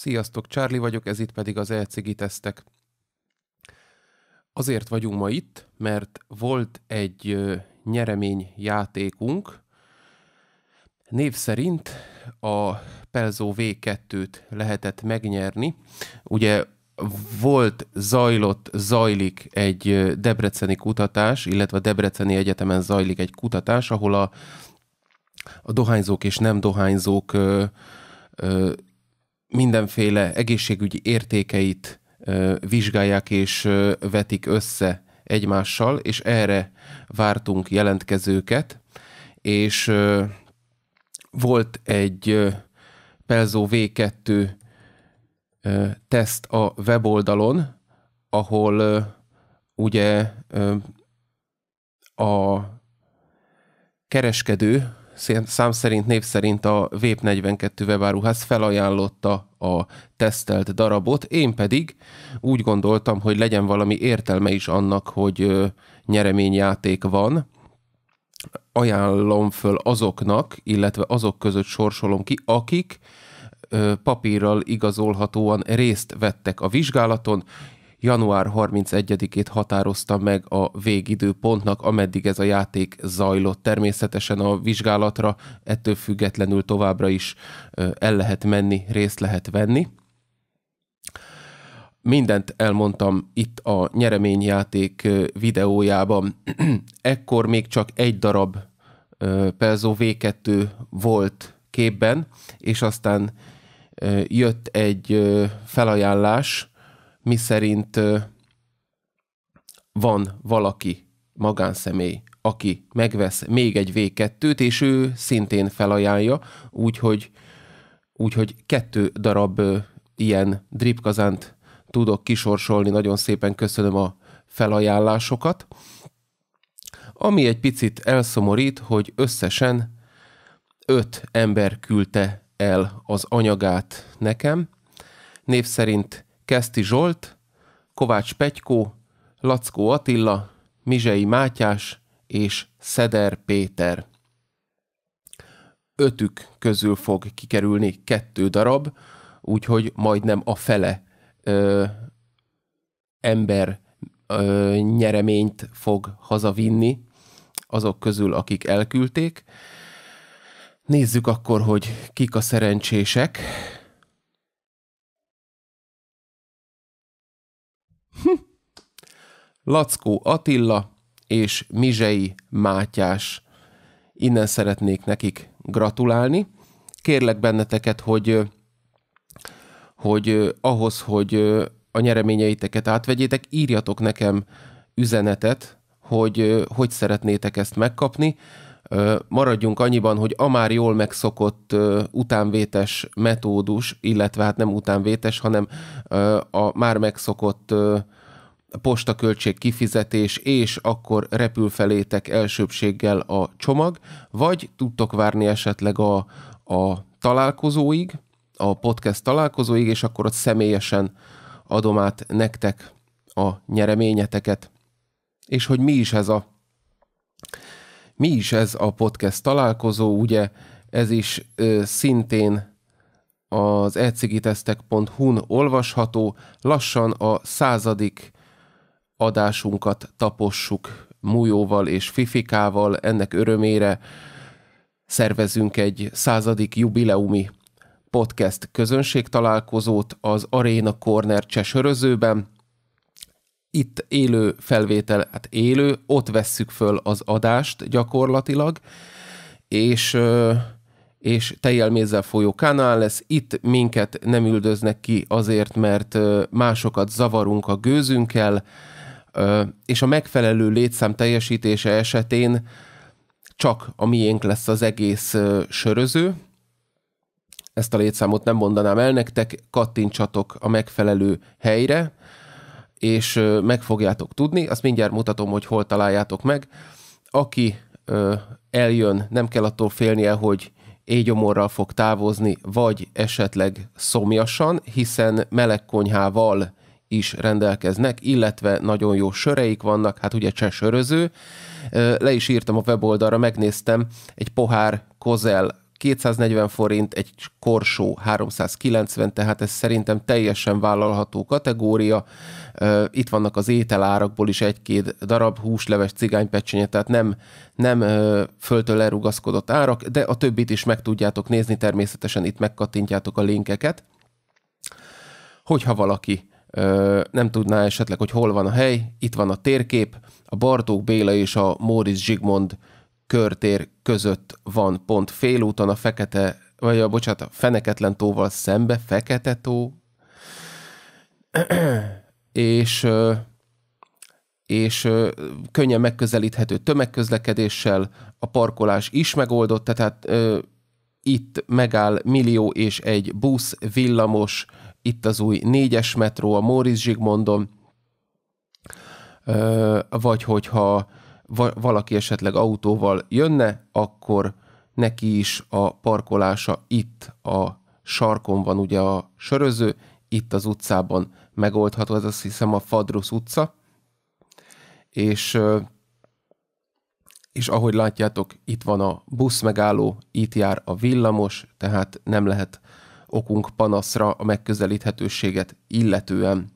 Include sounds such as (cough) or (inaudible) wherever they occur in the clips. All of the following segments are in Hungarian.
Sziasztok, Charlie vagyok, ez itt pedig az elcigi tesztek. Azért vagyunk ma itt, mert volt egy nyeremény játékunk. Név szerint a Pelzó V2-t lehetett megnyerni. Ugye volt, zajlott, zajlik egy debreceni kutatás, illetve a Debreceni Egyetemen zajlik egy kutatás, ahol a, a dohányzók és nem dohányzók ö, ö, mindenféle egészségügyi értékeit vizsgálják és vetik össze egymással, és erre vártunk jelentkezőket, és volt egy Pelzó V2 teszt a weboldalon, ahol ugye a kereskedő szám szerint, név szerint a Vép42 webáruház felajánlotta a tesztelt darabot, én pedig úgy gondoltam, hogy legyen valami értelme is annak, hogy nyereményjáték van, ajánlom föl azoknak, illetve azok között sorsolom ki, akik papírral igazolhatóan részt vettek a vizsgálaton, január 31-ét határozta meg a végidőpontnak, ameddig ez a játék zajlott. Természetesen a vizsgálatra ettől függetlenül továbbra is el lehet menni, részt lehet venni. Mindent elmondtam itt a nyereményjáték videójában. (clears throat) Ekkor még csak egy darab Pelzó V2 volt képben, és aztán jött egy felajánlás, mi szerint van valaki, magánszemély, aki megvesz még egy V2-t, és ő szintén felajánlja, úgyhogy úgyhogy kettő darab ö, ilyen dripkazánt tudok kisorsolni, nagyon szépen köszönöm a felajánlásokat. Ami egy picit elszomorít, hogy összesen öt ember küldte el az anyagát nekem. Név szerint Keszti Zsolt, Kovács Petykó, Lackó Attila, Mizei Mátyás és Szeder Péter. Ötük közül fog kikerülni kettő darab, úgyhogy majdnem a fele ö, ember ö, nyereményt fog hazavinni azok közül, akik elküldték. Nézzük akkor, hogy kik a szerencsések. Lackó Attila és Mizsei Mátyás. Innen szeretnék nekik gratulálni. Kérlek benneteket, hogy, hogy ahhoz, hogy a nyereményeiteket átvegyétek, írjatok nekem üzenetet, hogy hogy szeretnétek ezt megkapni. Maradjunk annyiban, hogy a már jól megszokott utánvétes metódus, illetve hát nem utánvétes, hanem a már megszokott postaköltség kifizetés, és akkor repül felétek elsőbséggel a csomag, vagy tudtok várni esetleg a, a találkozóig, a podcast találkozóig, és akkor ott személyesen adom át nektek a nyereményeteket. És hogy mi is ez a mi is ez a podcast találkozó, ugye ez is ö, szintén az ecigitesztek.hu-n olvasható, lassan a századik adásunkat tapossuk Mújóval és Fifikával. Ennek örömére szervezünk egy századik jubileumi podcast találkozót az Arena Corner Csesörözőben. Itt élő felvétel, hát élő, ott vesszük föl az adást gyakorlatilag, és és teljel folyó kanál lesz. Itt minket nem üldöznek ki azért, mert másokat zavarunk a gőzünkkel, és a megfelelő létszám teljesítése esetén csak a miénk lesz az egész söröző. Ezt a létszámot nem mondanám el nektek, kattintsatok a megfelelő helyre, és meg fogjátok tudni. Azt mindjárt mutatom, hogy hol találjátok meg. Aki eljön, nem kell attól félnie, hogy éjgyomorral fog távozni, vagy esetleg szomjasan, hiszen meleg konyhával is rendelkeznek, illetve nagyon jó söreik vannak, hát ugye cseh söröző. Le is írtam a weboldalra, megnéztem, egy pohár kozel 240 forint, egy korsó 390, tehát ez szerintem teljesen vállalható kategória. Itt vannak az ételárakból is egy-két darab húsleves cigánypecsenye, tehát nem, nem föltől lerugaszkodott árak, de a többit is meg tudjátok nézni, természetesen itt megkattintjátok a linkeket. Hogyha valaki nem tudná esetleg, hogy hol van a hely, itt van a térkép, a Bartók Béla és a Móricz Zsigmond körtér között van pont félúton a fekete, vagy a, bocsánat, a feneketlen tóval szembe, fekete tó, (clears throat) és, és könnyen megközelíthető tömegközlekedéssel, a parkolás is megoldott, tehát itt megáll millió és egy busz, villamos, itt az új négyes metró, a Móricz Zsigmondon, vagy hogyha valaki esetleg autóval jönne, akkor neki is a parkolása itt a sarkon van ugye a söröző, itt az utcában megoldható, ez azt hiszem a Fadrusz utca, és, és ahogy látjátok, itt van a busz megálló, itt jár a villamos, tehát nem lehet okunk panaszra a megközelíthetőséget illetően.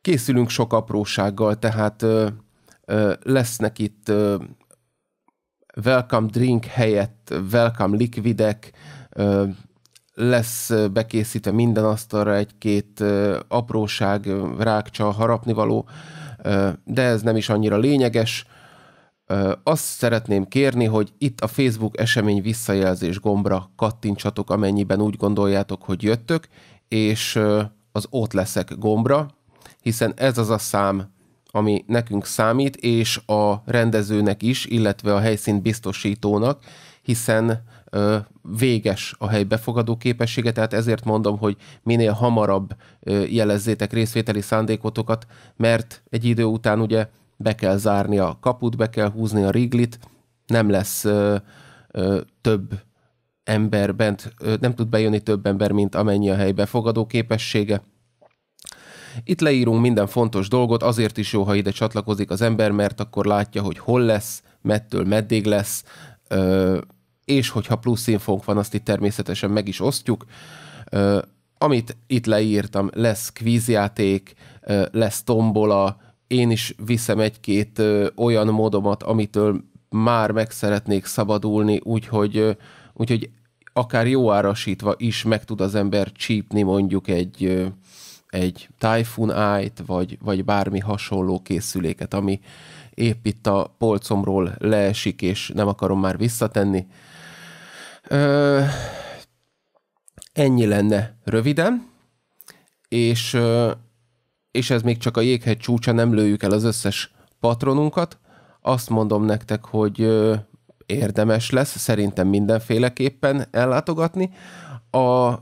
Készülünk sok aprósággal, tehát ö, ö, lesznek itt ö, welcome drink helyett welcome liquidek, ö, lesz bekészítve minden asztalra egy-két apróság, rákcsa, harapnivaló, de ez nem is annyira lényeges azt szeretném kérni, hogy itt a Facebook esemény visszajelzés gombra kattintsatok, amennyiben úgy gondoljátok, hogy jöttök, és az ott leszek gombra, hiszen ez az a szám, ami nekünk számít, és a rendezőnek is, illetve a helyszín biztosítónak, hiszen véges a hely befogadó képessége, tehát ezért mondom, hogy minél hamarabb jelezzétek részvételi szándékotokat, mert egy idő után ugye be kell zárni a kaput, be kell húzni a riglit, nem lesz ö, ö, több ember bent, ö, nem tud bejönni több ember, mint amennyi a hely befogadó képessége. Itt leírunk minden fontos dolgot, azért is jó, ha ide csatlakozik az ember, mert akkor látja, hogy hol lesz, mettől meddig lesz, ö, és hogyha plusz infónk van, azt itt természetesen meg is osztjuk. Ö, amit itt leírtam, lesz kvízjáték, lesz tombola, én is viszem egy-két olyan módomat, amitől már meg szeretnék szabadulni, úgyhogy, úgyhogy akár jó árasítva is meg tud az ember csípni mondjuk egy, egy Typhoon Eye-t, vagy, vagy bármi hasonló készüléket, ami épp itt a polcomról leesik, és nem akarom már visszatenni. Ö, ennyi lenne röviden, és és ez még csak a jéghegy csúcsa, nem lőjük el az összes patronunkat. Azt mondom nektek, hogy érdemes lesz szerintem mindenféleképpen ellátogatni. A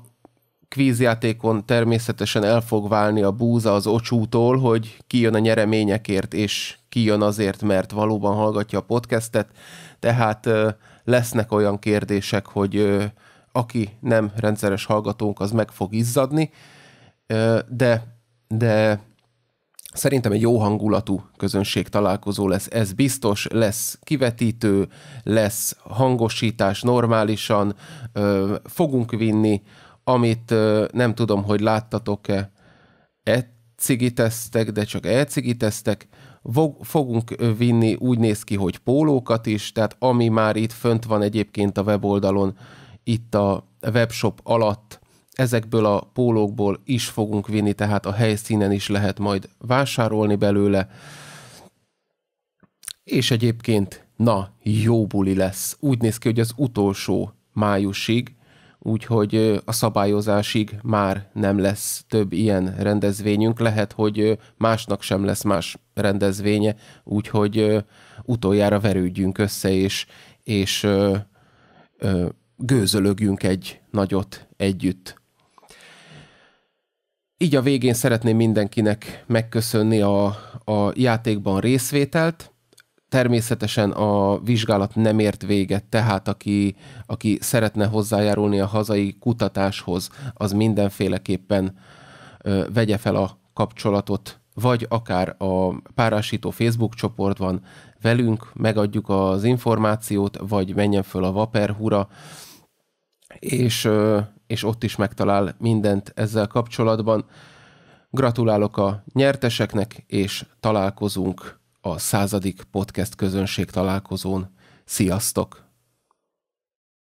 kvízjátékon természetesen el fog válni a búza az ocsútól, hogy kijön a nyereményekért, és kijön azért, mert valóban hallgatja a podcastet, tehát lesznek olyan kérdések, hogy aki nem rendszeres hallgatónk, az meg fog izzadni, de de Szerintem egy jó hangulatú közönség találkozó lesz, ez biztos, lesz kivetítő, lesz hangosítás normálisan, ö, fogunk vinni, amit ö, nem tudom, hogy láttatok-e, ecigiteztek, de csak ecigiteztek, fogunk vinni, úgy néz ki, hogy pólókat is, tehát ami már itt fönt van egyébként a weboldalon, itt a webshop alatt, Ezekből a pólókból is fogunk vinni, tehát a helyszínen is lehet majd vásárolni belőle. És egyébként, na, jó buli lesz. Úgy néz ki, hogy az utolsó májusig, úgyhogy a szabályozásig már nem lesz több ilyen rendezvényünk. Lehet, hogy másnak sem lesz más rendezvénye, úgyhogy utoljára verődjünk össze, és, és ö, ö, gőzölögjünk egy nagyot együtt. Így a végén szeretném mindenkinek megköszönni a, a játékban részvételt. Természetesen a vizsgálat nem ért véget, tehát aki, aki szeretne hozzájárulni a hazai kutatáshoz, az mindenféleképpen ö, vegye fel a kapcsolatot, vagy akár a párásító Facebook csoportban velünk, megadjuk az információt, vagy menjen föl a Vaperhura, és, és ott is megtalál mindent ezzel kapcsolatban. Gratulálok a nyerteseknek, és találkozunk a századik podcast közönség találkozón. Sziasztok!